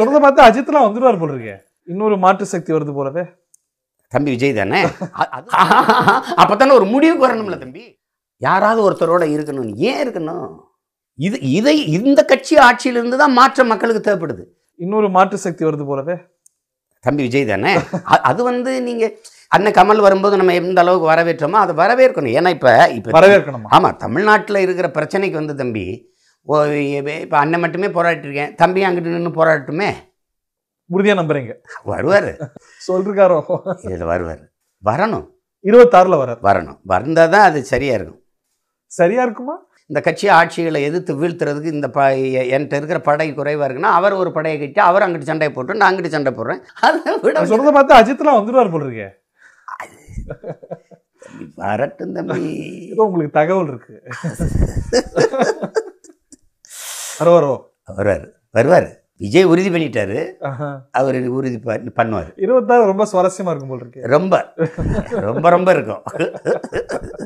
சொல்றத பார்த்தா அஜித்லாம் வந்துடுவார் போல இருக்கே இன்னொரு மாற்று சக்தி வருது போலவே தம்பி விஜய் தானே அப்பத்தானே ஒரு முடிவுக்கு வரணும்ல தம்பி யாராவது ஒருத்தரோட இருக்கணும் ஏன் இருக்கணும் இது இதை இந்த கட்சி ஆட்சியிலிருந்து தான் மாற்றம் மக்களுக்கு தேவைப்படுது இன்னொரு மாற்று சக்தி வருது போலவே தம்பி விஜய் தானே அது வந்து நீங்கள் அண்ணன் கமல் வரும்போது நம்ம எந்த அளவுக்கு வரவேற்றோமோ அதை வரவேற்கணும் ஏன்னா இப்போ இப்போ வரவேற்கணும் ஆமாம் தமிழ்நாட்டில் இருக்கிற பிரச்சனைக்கு வந்து தம்பி ஓ இப்போ அண்ணன் மட்டுமே போராட்டிருக்கேன் தம்பி அங்கிட்டு நின்று போராட்டமே உறுதியாக நம்புறீங்க வருவார் சொல்லிருக்காரோ இதில் வருவார் வரணும் இருபத்தாறில் வர வரணும் வந்தால் தான் அது சரியாக இருக்கும் சரியாக இருக்குமா இந்த கட்சி ஆட்சிகளை எதிர்த்து வீழ்த்துறதுக்கு இந்த ப என்கிட்ட இருக்கிற படை குறைவாக இருக்குன்னா அவர் ஒரு படையை கட்டி அவர் அங்கிட்டு சண்டை போட்டு நான் அங்கிட்டு சண்டை போடுறேன் அதை விட சொல்கிறத பார்த்து அஜித்லாம் வந்துடுவார் போடுறீங்க வரட்டும் தம்பி உங்களுக்கு தகவல் இருக்குது வருவார் வருவார் விஜய் உறுதி பண்ணிட்டாரு அவர் உறுதி பண்ணுவார் இருபத்தாறு ரொம்ப சுவாரஸ்யமா இருக்கும் போல் இருக்கு ரொம்ப ரொம்ப ரொம்ப இருக்கும்